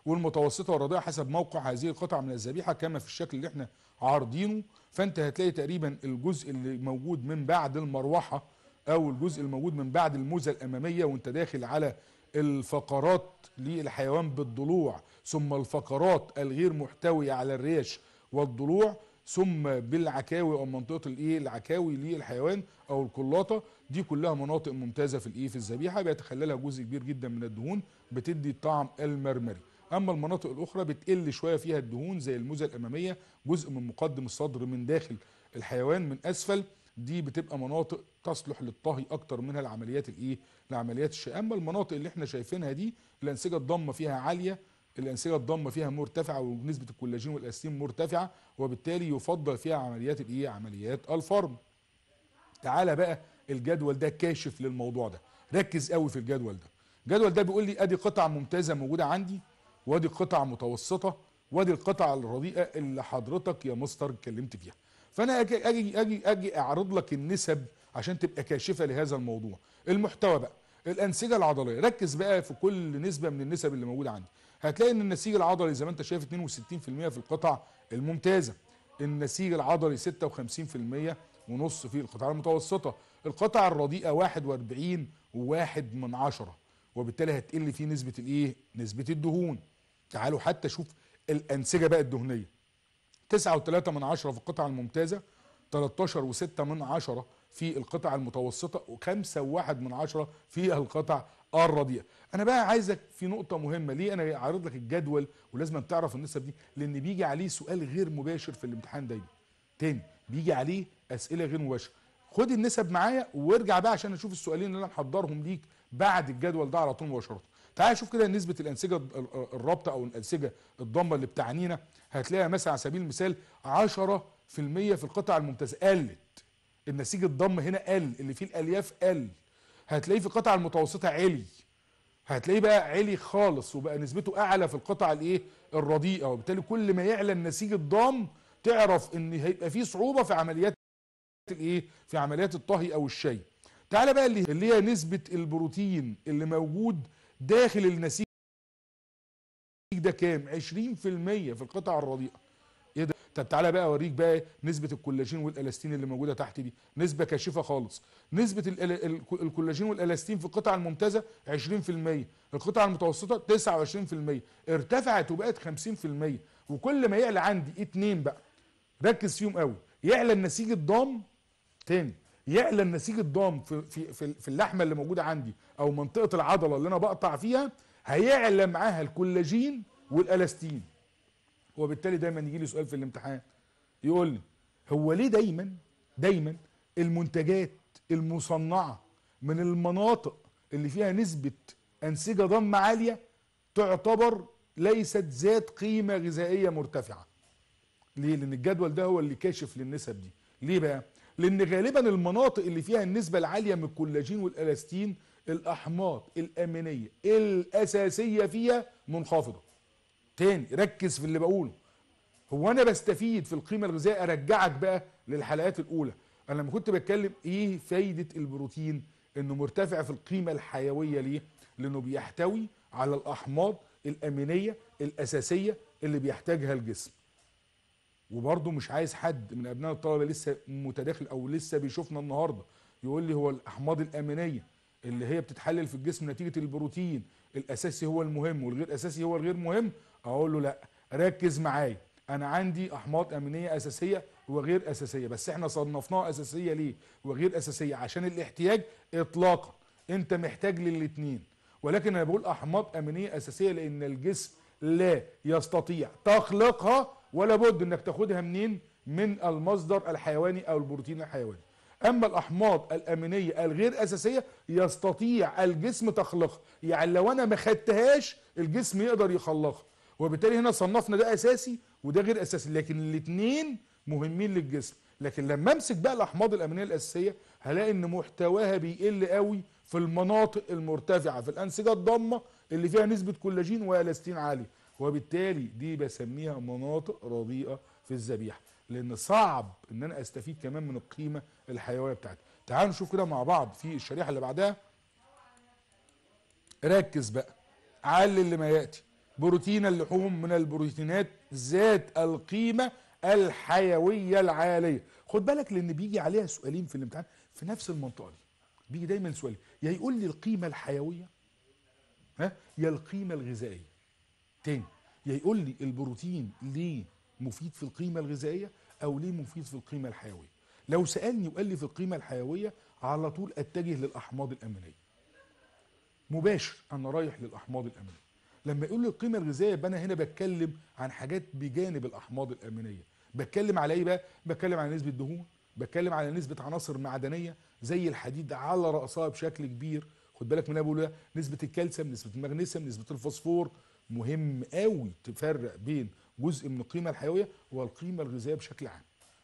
والمتوسطه والرضيعه حسب موقع هذه القطع من الذبيحه كما في الشكل اللي احنا عارضينه فانت هتلاقي تقريبا الجزء اللي موجود من بعد المروحه او الجزء الموجود من بعد الموزه الاماميه وانت داخل على الفقرات للحيوان بالضلوع ثم الفقرات الغير محتويه على الريش والضلوع ثم بالعكاوي او منطقه الايه العكاوي للحيوان او الكلاطه دي كلها مناطق ممتازه في الايه في الذبيحه بيتخللها جزء كبير جدا من الدهون بتدي الطعم المرمري اما المناطق الاخرى بتقل شويه فيها الدهون زي الموزه الاماميه جزء من مقدم الصدر من داخل الحيوان من اسفل دي بتبقى مناطق تصلح للطهي اكتر منها لعمليات الايه لعمليات الشيء اما المناطق اللي احنا شايفينها دي الانسجه الضامه فيها عاليه الانسجه الضامه فيها مرتفعه ونسبه الكولاجين والاستين مرتفعه وبالتالي يفضل فيها عمليات الايه عمليات الفرم تعالى بقى الجدول ده كاشف للموضوع ده ركز قوي في الجدول ده الجدول ده بيقول لي ادي قطع ممتازه موجوده عندي وادي قطع متوسطه وادي القطع الرديئه اللي حضرتك يا مستر اتكلمت فيها فانا اجي اجي اجي اجي اعرض لك النسب عشان تبقى كاشفه لهذا الموضوع المحتوى بقى الانسجه العضليه ركز بقى في كل نسبه من النسب اللي موجوده عندي هتلاقي ان النسيج العضلي زي ما انت شايف 62% في القطع الممتازه النسيج العضلي 56% ونص في القطع المتوسطه القطع الرديئة 41 وواحد من عشرة وبالتالي هتقل فيه نسبة الايه نسبة الدهون تعالوا حتى شوف الانسجة بقى الدهنية 9.3 من عشرة في القطع الممتازة 13.6 من عشرة في القطع المتوسطة وخمسة وواحد من عشرة في القطع الرديئة انا بقى عايزك في نقطة مهمة ليه انا عارض لك الجدول ولازم تعرف النسب دي لان بيجي عليه سؤال غير مباشر في الامتحان دايما تاني بيجي عليه اسئلة غير مباشرة خد النسب معايا وارجع بقى عشان اشوف السؤالين اللي انا محضرهم ليك بعد الجدول ده على طول مباشره تعال شوف كده نسبه الانسجه الرابطه او الانسجه الضمه اللي بتعنينا هتلاقيها مثلا على سبيل المثال 10% في القطع الممتازه قلت النسيج الضم هنا قل اللي فيه الالياف قل هتلاقيه في القطع المتوسطه عالي هتلاقيه بقى عالي خالص وبقى نسبته اعلى في القطع الايه الرديئه وبالتالي كل ما يعلى النسيج الضام تعرف ان هيبقى فيه صعوبه في عمليات ايه في عمليات الطهي او الشاي تعالى بقى اللي, هي نسبة البروتين اللي موجود داخل النسيج ده كام 20% في القطع الرديئة ايه ده طب تعالى بقى اوريك بقى نسبة الكولاجين والالاستين اللي موجودة تحت دي نسبة كاشفة خالص نسبة الكولاجين والالاستين في القطع الممتازة 20% القطع المتوسطة 29% ارتفعت وبقت 50% وكل ما يعلى عندي اتنين بقى ركز فيهم قوي يعلى النسيج الضام تاني يعلى النسيج الضام في في في اللحمه اللي موجوده عندي او منطقه العضله اللي انا بقطع فيها هيعلى معاها الكولاجين والالاستين وبالتالي دايما يجي لي سؤال في الامتحان يقول لي هو ليه دايما دايما المنتجات المصنعه من المناطق اللي فيها نسبه انسجه ضم عاليه تعتبر ليست ذات قيمه غذائيه مرتفعه ليه لان الجدول ده هو اللي كاشف للنسب دي ليه بقى لان غالبا المناطق اللي فيها النسبه العاليه من الكولاجين والالاستين الاحماض الامينيه الاساسيه فيها منخفضه تاني ركز في اللي بقوله هو انا بستفيد في القيمه الغذائيه ارجعك بقى للحلقات الاولى انا لما كنت بتكلم ايه فايده البروتين انه مرتفع في القيمه الحيويه ليه لانه بيحتوي على الاحماض الامينيه الاساسيه اللي بيحتاجها الجسم وبرضه مش عايز حد من ابناء الطلبه لسه متداخل او لسه بيشوفنا النهارده يقول لي هو الاحماض الامينيه اللي هي بتتحلل في الجسم نتيجه البروتين الاساسي هو المهم والغير اساسي هو الغير مهم اقول له لا ركز معايا انا عندي احماض امينيه اساسيه وغير اساسيه بس احنا صنفناها اساسيه ليه وغير اساسيه عشان الاحتياج اطلاقا انت محتاج للاثنين ولكن انا بقول احماض امينيه اساسيه لان الجسم لا يستطيع تخليقها ولا بد انك تاخدها منين من المصدر الحيواني او البروتين الحيواني اما الاحماض الامينيه الغير اساسيه يستطيع الجسم تخلقها يعني لو انا ما خدتهاش الجسم يقدر يخلقها وبالتالي هنا صنفنا ده اساسي وده غير اساسي لكن الاثنين مهمين للجسم لكن لما امسك بقى الاحماض الامينيه الاساسيه هلاقي ان محتواها بيقل قوي في المناطق المرتفعه في الانسجه الضامه اللي فيها نسبه كولاجين والاستين عاليه وبالتالي دي بسميها مناطق رديئه في الذبيحه لان صعب ان انا استفيد كمان من القيمه الحيويه بتاعتي تعالوا نشوف كده مع بعض في الشريحه اللي بعدها ركز بقى علل لما ياتي بروتين اللحوم من البروتينات ذات القيمه الحيويه العاليه خد بالك لان بيجي عليها سؤالين في الامتحان في نفس المنطقه دي بيجي دايما سؤال يا يقول لي القيمه الحيويه ها يا القيمه الغذائيه تاني يقول لي البروتين ليه مفيد في القيمة الغذائية أو ليه مفيد في القيمة الحيوية لو سألني وقال لي في القيمة الحيوية على طول أتجه للأحماض الأمينية مباشر أنا رايح للأحماض الأمينية لما يقول لي القيمة الغذائية يبقى أنا هنا بتكلم عن حاجات بجانب الأحماض الأمينية بتكلم على إيه بقى؟ بتكلم على نسبة دهون بتكلم على نسبة عناصر معدنية زي الحديد على رأسها بشكل كبير خد بالك من اللي بقوله نسبة الكالسيوم نسبة المغنيسيوم نسبة الفوسفور مهم قوي تفرق بين جزء من القيمه الحيويه والقيمه الغذائيه بشكل عام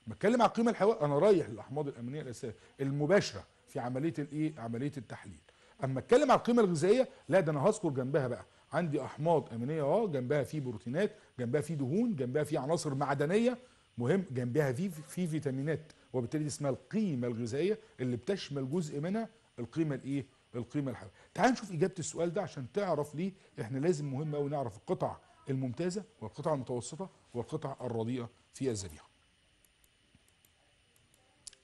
بتكلم على القيمه الحيويه انا رايح للاحماض الامينيه الاساسيه المباشره في عمليه الايه عمليه التحليل اما اتكلم على القيمه الغذائيه لا ده انا هذكر جنبها بقى عندي احماض امينيه اه جنبها في بروتينات جنبها في دهون جنبها في عناصر معدنيه مهم جنبها في في فيتامينات وبالتالي دي اسمها القيمه الغذائيه اللي بتشمل جزء منها القيمه الايه القيمه الحقيقيه تعال نشوف اجابه السؤال ده عشان تعرف ليه احنا لازم مهم قوي نعرف القطع الممتازه والقطع المتوسطه والقطع الرديئه في الذبيحه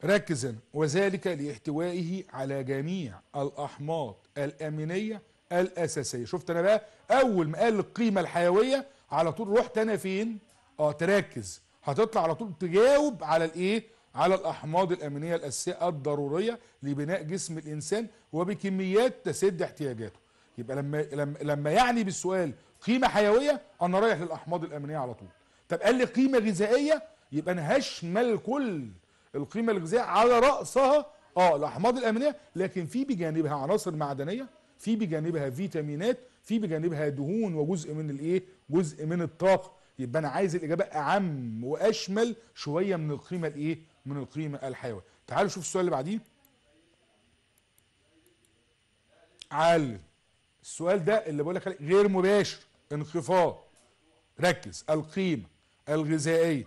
ركز وذلك لاحتوائه على جميع الاحماض الامينيه الاساسيه شفت انا بقى اول ما قال القيمه الحيويه على طول رحت انا فين اه تركز هتطلع على طول تجاوب على الايه على الأحماض الأمينية الأساسية الضرورية لبناء جسم الإنسان وبكميات تسد احتياجاته يبقى لما لما يعني بالسؤال قيمة حيوية أنا رايح للأحماض الأمينية على طول طب قال لي قيمة غذائية يبقى أنا هشمل كل القيمة الغذائية على رأسها اه الأحماض الأمينية لكن في بجانبها عناصر معدنية في بجانبها فيتامينات في بجانبها دهون وجزء من الايه جزء من الطاقه يبقى انا عايز الاجابه اعم واشمل شويه من القيمه الايه من القيمة الحيوية تعالوا شوف السؤال اللي بعديه عال السؤال ده اللي بقول لك غير مباشر انخفاض ركز القيمة الغذائية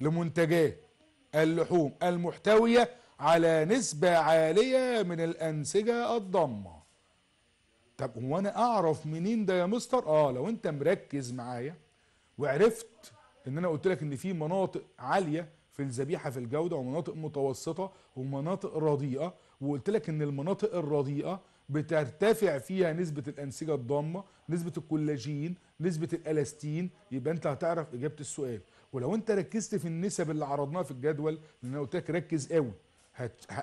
لمنتجات اللحوم المحتوية على نسبة عالية من الأنسجة الضامة طب هو أنا أعرف منين ده يا مستر؟ آه لو أنت مركز معايا وعرفت إن أنا قلت لك إن في مناطق عالية في الذبيحه في الجوده ومناطق متوسطه ومناطق رديئه وقلت لك ان المناطق الرديئه بترتفع فيها نسبه الانسجه الضامه نسبه الكولاجين نسبه الالاستين يبقى انت هتعرف اجابه السؤال ولو انت ركزت في النسب اللي عرضناها في الجدول لان انا قلت لك ركز قوي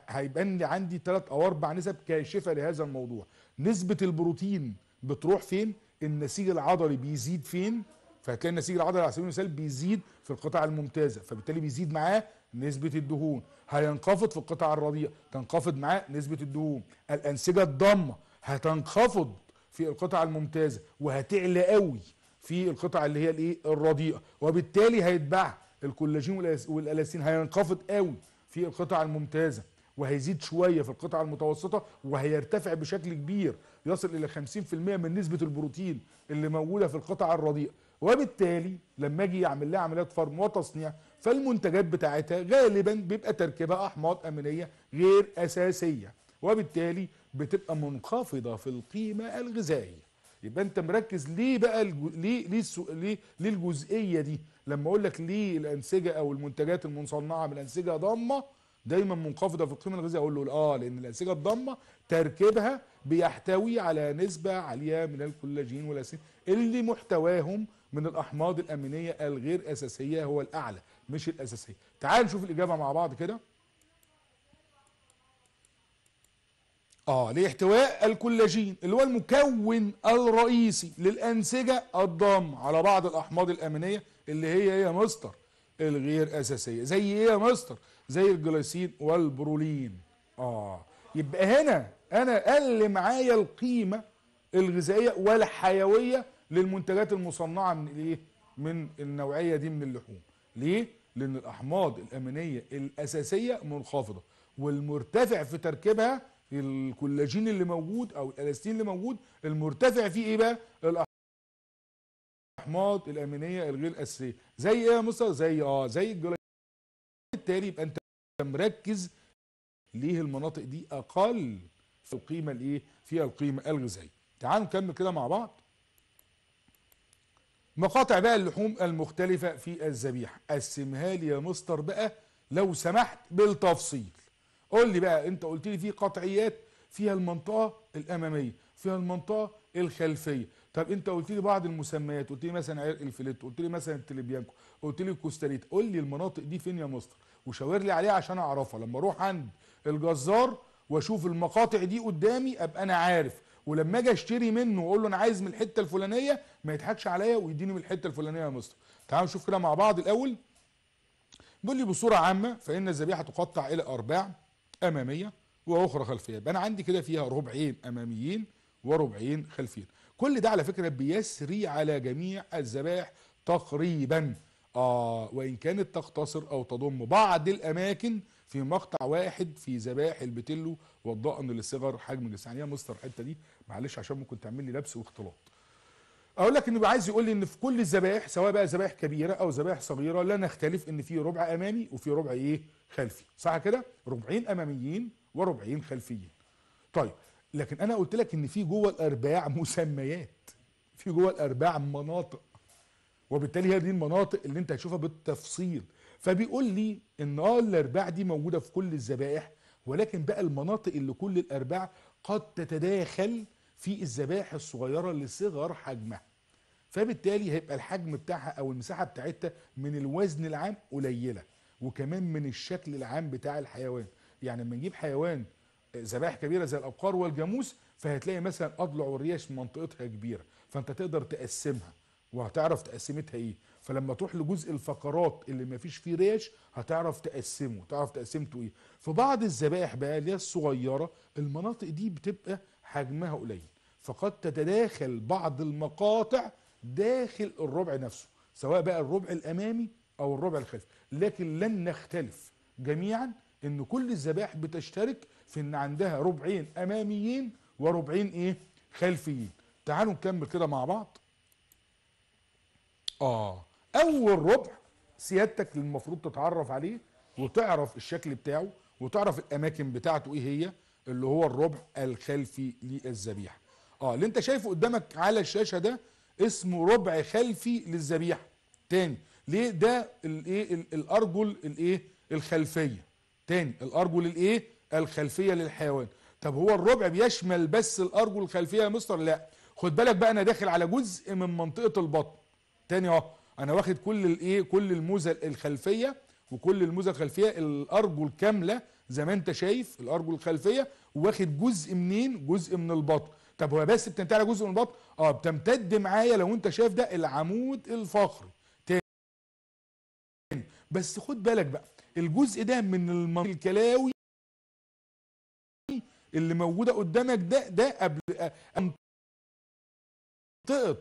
هيبان لي عندي ثلاث او اربع نسب كاشفه لهذا الموضوع نسبه البروتين بتروح فين النسيج العضلي بيزيد فين فهتلاقي النسيج العضلي على سبيل المثال بيزيد في القطع الممتازه فبالتالي بيزيد معاه نسبه الدهون هينخفض في القطع الرديئه تنخفض معاه نسبه الدهون الانسجه الضامه هتنخفض في القطع الممتازه وهتعلى قوي في القطع اللي هي الايه الرديئه وبالتالي هيتباع الكولاجين والالاسين هينخفض قوي في القطع الممتازه وهيزيد شويه في القطع المتوسطه وهيرتفع بشكل كبير يصل الى 50% من نسبه البروتين اللي موجوده في القطع الرديئه وبالتالي لما اجي اعمل لها عمليات فرم وتصنيع فالمنتجات بتاعتها غالبا بيبقى تركيبها احماض امينيه غير اساسيه وبالتالي بتبقى منخفضه في القيمه الغذائيه يبقى انت مركز ليه بقى الجو... ليه ليه, السو... ليه ليه الجزئيه دي لما اقول لك ليه الانسجه او المنتجات المصنعه من انسجه ضامه دايما منخفضه في القيمه الغذائيه اقول له اه لان الانسجه الضامه تركيبها بيحتوي على نسبة عالية من الكولاجين والأسين اللي محتواهم من الأحماض الأمينية الغير أساسية هو الأعلى مش الأساسية تعال نشوف الإجابة مع بعض كده آه لاحتواء الكولاجين اللي هو المكون الرئيسي للأنسجة الضم على بعض الأحماض الأمينية اللي هي هي إيه مستر الغير أساسية زي إيه يا مستر؟ زي الجلايسين والبرولين آه يبقى هنا انا قل معايا القيمه الغذائيه والحيوية للمنتجات المصنعه من الايه من النوعيه دي من اللحوم ليه لان الاحماض الامينيه الاساسيه منخفضه والمرتفع في تركيبها الكولاجين اللي موجود او الالاستين اللي موجود المرتفع فيه ايه بقى الاحماض الامينيه الغير اساسية زي ايه يا مستر زي اه زي الجلاجين بالتالي يبقى انت مركز ليه المناطق دي اقل القيمه الايه في القيمه الغذائيه تعالوا نكمل كده مع بعض مقاطع بقى اللحوم المختلفه في الذبيحه قسمها لي يا مستر بقى لو سمحت بالتفصيل قول لي بقى انت قلت لي في قطعيات فيها المنطقه الاماميه فيها المنطقه الخلفيه طب انت قلت لي بعض المسميات قلت لي مثلا عرق الفليت قلت لي مثلا التليبيانكو قلت لي الكوستاريتا قول لي المناطق دي فين يا مستر وشاور لي عليها عشان اعرفها لما اروح عند الجزار واشوف المقاطع دي قدامي ابقى انا عارف ولما اجي اشتري منه واقول له انا عايز من الحته الفلانيه ما يضحكش عليا ويديني من الحته الفلانيه يا مستر تعالوا نشوف كده مع بعض الاول بيقول لي بصوره عامه فان الذبيحه تقطع الى ارباع اماميه واخرى خلفيه يبقى انا عندي كده فيها ربعين اماميين وربعين خلفيين كل ده على فكره بيسري على جميع الذبائح تقريبا اه وان كانت تختصر او تضم بعض الاماكن في مقطع واحد في ذبائح البتلو والضأن لصغر حجم الجسم يعني يا مستر الحته دي معلش عشان ممكن تعمل لي لبس واختلاط اقول لك انه عايز يقول لي ان في كل الذبائح سواء بقى ذبائح كبيره او ذبائح صغيره لا نختلف ان في ربع امامي وفي ربع ايه خلفي صح كده ربعين اماميين وربعين خلفيين طيب لكن انا قلت لك ان في جوه الارباع مسميات في جوه الارباع مناطق وبالتالي هي دي المناطق اللي انت هتشوفها بالتفصيل فبيقول لي ان اه الارباع دي موجوده في كل الذبائح ولكن بقى المناطق اللي كل الارباع قد تتداخل في الذبائح الصغيره لصغر حجمها فبالتالي هيبقى الحجم بتاعها او المساحه بتاعتها من الوزن العام قليله وكمان من الشكل العام بتاع الحيوان يعني لما نجيب حيوان ذبائح كبيره زي الابقار والجاموس فهتلاقي مثلا اضلع والريش منطقتها كبيره فانت تقدر تقسمها وهتعرف تقسمتها ايه فلما تروح لجزء الفقرات اللي ما فيش فيه ريش هتعرف تقسمه تعرف تقسمته ايه في بعض الذبائح بقى اللي هي الصغيره المناطق دي بتبقى حجمها قليل فقد تتداخل بعض المقاطع داخل الربع نفسه سواء بقى الربع الامامي او الربع الخلفي لكن لن نختلف جميعا ان كل الذبائح بتشترك في ان عندها ربعين اماميين وربعين ايه خلفيين تعالوا نكمل كده مع بعض اه اول ربع سيادتك المفروض تتعرف عليه وتعرف الشكل بتاعه وتعرف الاماكن بتاعته ايه هي اللي هو الربع الخلفي للذبيحه اه اللي انت شايفه قدامك على الشاشه ده اسمه ربع خلفي للذبيحه تاني ليه ده الايه الارجل الايه الخلفيه تاني الارجل الايه الخلفيه للحيوان طب هو الربع بيشمل بس الارجل الخلفيه يا مستر لا خد بالك بقى انا داخل على جزء من منطقه البطن تاني اهو انا واخد كل الايه كل الموزه الخلفيه وكل الموزه الخلفيه الارجل كامله زي ما انت شايف الارجل الخلفيه واخد جزء منين جزء من البطن طب هو بس بتنتهي على جزء من البطن اه بتمتد معايا لو انت شايف ده العمود الفقري تاني بس خد بالك بقى الجزء ده من المنطقه الكلاوي اللي موجوده قدامك ده ده قبل منطقه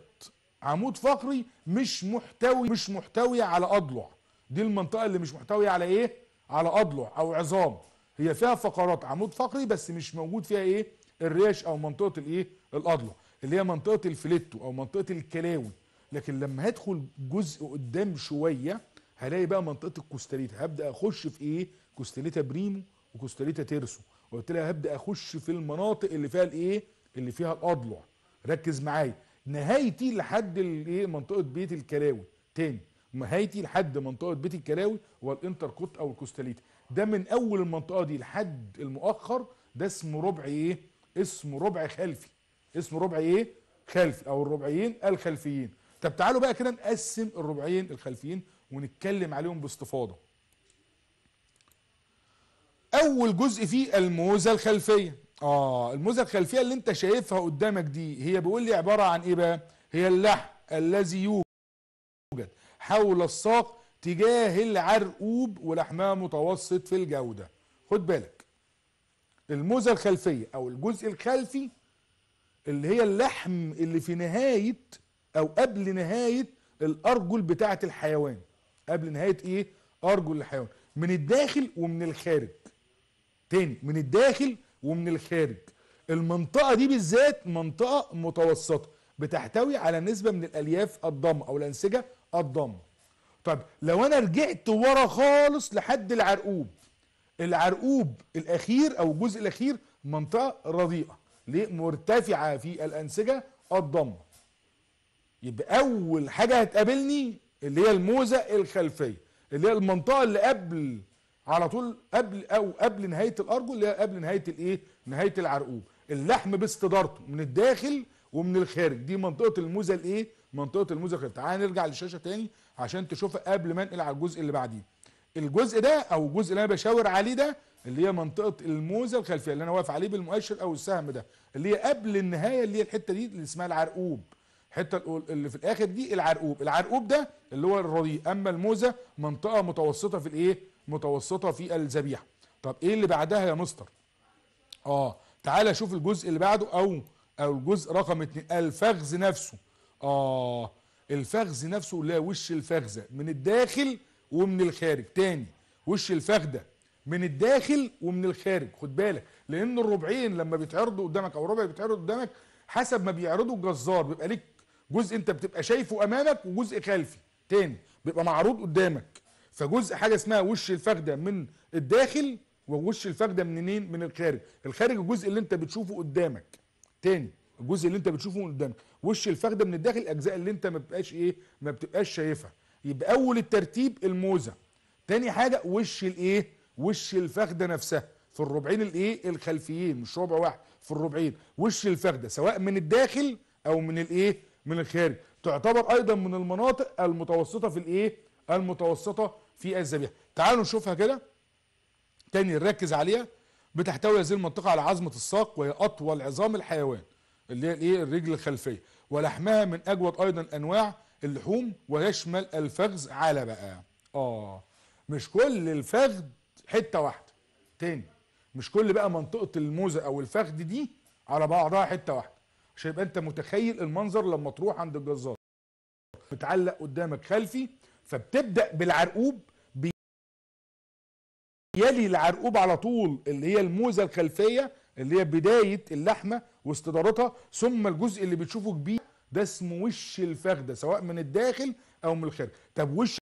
عمود فقري مش محتوي مش محتوي على اضلع دي المنطقه اللي مش محتويه على ايه على اضلع او عظام هي فيها فقرات عمود فقري بس مش موجود فيها ايه الريش او منطقه الايه الاضلع اللي هي منطقه الفليتو او منطقه الكلاوي لكن لما هدخل جزء قدام شويه هلاقي بقى منطقه الكوستاليتا هبدا اخش في ايه كوستاليتا بريمو وكوستاليتا تيرسو وبالتالي هبدا اخش في المناطق اللي فيها الايه اللي فيها الاضلع ركز معايا نهايتي لحد الايه منطقه بيت الكلاوي تاني نهايتي لحد منطقه بيت الكلاوي والانتركوت او الكوستاليتا ده من اول المنطقه دي لحد المؤخر ده اسمه ربع ايه اسمه ربع خلفي اسمه ربع ايه خلفي او الربعين الخلفيين طب تعالوا بقى كده نقسم الربعين الخلفيين ونتكلم عليهم باستفاضه اول جزء فيه الموزه الخلفيه اه الموزه الخلفيه اللي انت شايفها قدامك دي هي بيقول لي عباره عن ايه بقى هي اللحم الذي يوجد حول الساق تجاه العرقوب ولحمها متوسط في الجوده خد بالك الموزه الخلفيه او الجزء الخلفي اللي هي اللحم اللي في نهايه او قبل نهايه الارجل بتاعه الحيوان قبل نهايه ايه ارجل الحيوان من الداخل ومن الخارج تاني من الداخل ومن الخارج المنطقة دي بالذات منطقة متوسطة بتحتوي على نسبة من الألياف الضم أو الأنسجة الضم طب لو أنا رجعت ورا خالص لحد العرقوب العرقوب الأخير أو الجزء الأخير منطقة رضيئة ليه مرتفعة في الأنسجة الضمة يبقى أول حاجة هتقابلني اللي هي الموزة الخلفية اللي هي المنطقة اللي قبل على طول قبل او قبل نهايه الارجل اللي هي قبل نهايه الايه نهايه العرقوب، اللحم باستدارته من الداخل ومن الخارج دي منطقه الموزه الايه منطقه الموزه الخارج تعالى نرجع للشاشه تاني عشان تشوفها قبل ما انقل على الجزء اللي بعديه الجزء ده او الجزء اللي انا بشاور عليه ده اللي هي منطقه الموزه الخلفيه اللي انا واقف عليه بالمؤشر او السهم ده اللي هي قبل النهايه اللي هي الحته دي اللي اسمها العرقوب الحته اللي في الاخر دي العرقوب العرقوب ده اللي هو الرضيق اما الموزه منطقه متوسطه في الايه متوسطه في الذبيحه طب ايه اللي بعدها يا مستر اه تعالى شوف الجزء اللي بعده او او الجزء رقم اتنين الفخذ نفسه اه الفخذ نفسه لا وش الفخذه من الداخل ومن الخارج تاني وش الفخده من الداخل ومن الخارج خد بالك لان الربعين لما بيتعرضوا قدامك او ربع بيتعرض قدامك حسب ما بيعرضه الجزار بيبقى ليك جزء انت بتبقى شايفه امامك وجزء خلفي تاني بيبقى معروض قدامك فجزء حاجه اسمها وش الفخده من الداخل ووش الفخده منين من الخارج الخارج الجزء اللي انت بتشوفه قدامك تاني الجزء اللي انت بتشوفه من قدامك وش الفخده من الداخل الاجزاء اللي انت ما بتبقاش ايه ما بتبقاش شايفها يبقى اول الترتيب الموزه تاني حاجه وش الايه وش الفخده نفسها في الربعين الايه الخلفيين مش ربع واحد في الربعين وش الفخده سواء من الداخل او من الايه من الخارج تعتبر ايضا من المناطق المتوسطه في الايه المتوسطه في الذبيحه تعالوا نشوفها كده تاني نركز عليها بتحتوي هذه المنطقه على عظمه الساق وهي اطول عظام الحيوان اللي هي الايه الرجل الخلفيه ولحمها من اجود ايضا انواع اللحوم ويشمل الفخذ على بقى اه مش كل الفخذ حته واحده تاني مش كل بقى منطقه الموزه او الفخذ دي على بعضها حته واحده عشان يبقى انت متخيل المنظر لما تروح عند الجزار بتعلق قدامك خلفي فبتبدا بالعرقوب يلي العرقوب على طول اللي هي الموزه الخلفيه اللي هي بدايه اللحمه واستدارتها ثم الجزء اللي بتشوفه كبير ده اسمه وش الفخده سواء من الداخل او من الخارج طب وش